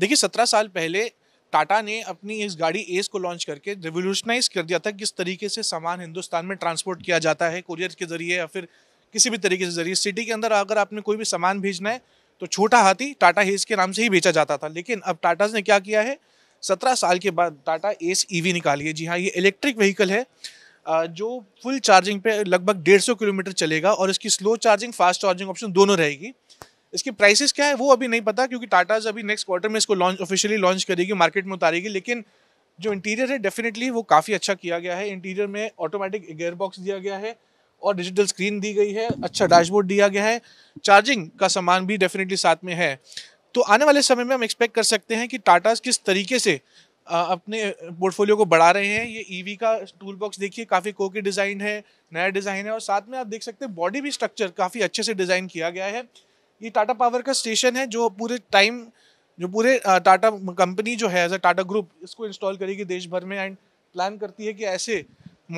देखिए सत्रह साल पहले टाटा ने अपनी इस गाड़ी एस को लॉन्च करके रिवोल्यूशनाइज कर दिया था किस तरीके से सामान हिंदुस्तान में ट्रांसपोर्ट किया जाता है कुरियर के जरिए या फिर किसी भी तरीके से जरिए सिटी के अंदर अगर आपने कोई भी सामान भेजना है तो छोटा हाथी टाटा हेज के नाम से ही बेचा जाता था लेकिन अब टाटा ने क्या किया है सत्रह साल के बाद टाटा एस ईवी e निकाली है जी हाँ ये इलेक्ट्रिक व्हीकल है जो फुल चार्जिंग पे लगभग डेढ़ सौ किलोमीटर चलेगा और इसकी slow charging fast charging option दोनों रहेगी इसकी प्राइसेस क्या है वो अभी नहीं पता क्योंकि टाटाज अभी नेक्स्ट क्वार्टर में इसको लॉन्च ऑफिशियली लॉन्च करेगी मार्केट में उतारेगी लेकिन जो इंटीरियर है डेफिनेटली वो काफ़ी अच्छा किया गया है इंटीरियर में ऑटोमेटिक गेयरबॉक्स दिया गया है और डिजिटल स्क्रीन दी गई है अच्छा डैशबोर्ड दिया गया है चार्जिंग का सामान भी डेफिनेटली साथ में है तो आने वाले समय में हम एक्सपेक्ट कर सकते हैं कि टाटा किस तरीके से अपने पोर्टफोलियो को बढ़ा रहे हैं ये ईवी e का टूल बॉक्स देखिए काफ़ी कोकी डिज़ाइन है नया डिज़ाइन है और साथ में आप देख सकते हैं बॉडी भी स्ट्रक्चर काफ़ी अच्छे से डिज़ाइन किया गया है ये टाटा पावर का स्टेशन है जो पूरे टाइम जो पूरे टाटा कंपनी जो है एज अ टाटा ग्रुप इसको इंस्टॉल करेगी देश भर में एंड प्लान करती है कि ऐसे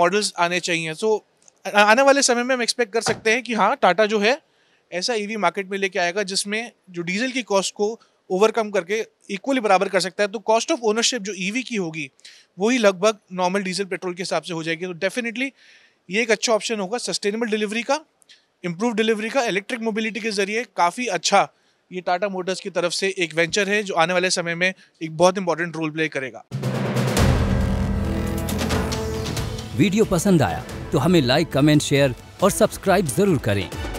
मॉडल्स आने चाहिए सो so, आने वाले समय में हम एक्सपेक्ट कर सकते हैं कि हाँ टाटा जो है ऐसा ईवी e मार्केट में लेके आएगा जिसमें जो डीजल की कॉस्ट को ओवरकम करके इक्वली बराबर कर सकता है तो कॉस्ट ऑफ ओनरशिप जो ईवी e की होगी वही लगभग नॉर्मल डीजल पेट्रोल के हिसाब से हो जाएगी तो डेफिनेटली ये एक अच्छा ऑप्शन होगा सस्टेनेबल डिलीवरी का इम्प्रूव डिलीवरी का इलेक्ट्रिक मोबिलिटी के जरिए काफ़ी अच्छा ये टाटा मोटर्स की तरफ से एक वेंचर है जो आने वाले समय में एक बहुत इंपॉर्टेंट रोल प्ले करेगा वीडियो पसंद आया तो हमें लाइक कमेंट शेयर और सब्सक्राइब जरूर करें